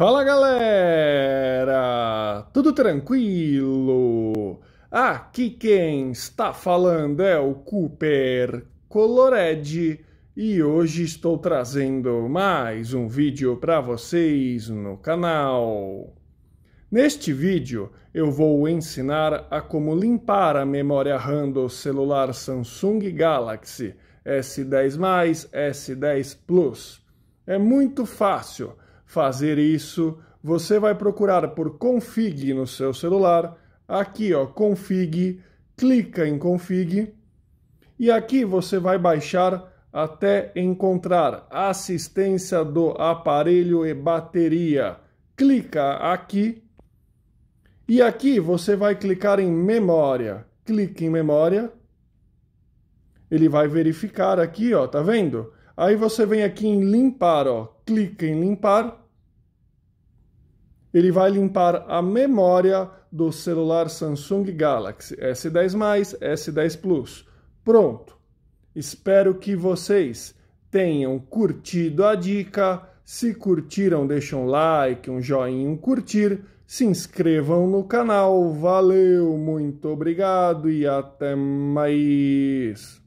Fala galera! Tudo tranquilo? Aqui quem está falando é o Cooper Colored e hoje estou trazendo mais um vídeo para vocês no canal. Neste vídeo eu vou ensinar a como limpar a memória RAM do celular Samsung Galaxy S10+, S10 Plus. É muito fácil, fazer isso, você vai procurar por config no seu celular. Aqui, ó, config, clica em config e aqui você vai baixar até encontrar assistência do aparelho e bateria. Clica aqui e aqui você vai clicar em memória. Clique em memória. Ele vai verificar aqui, ó, tá vendo? Aí você vem aqui em limpar, ó, clica em limpar. Ele vai limpar a memória do celular Samsung Galaxy S10+, S10 Plus. Pronto. Espero que vocês tenham curtido a dica. Se curtiram, deixem um like, um joinha, um curtir. Se inscrevam no canal. Valeu, muito obrigado e até mais.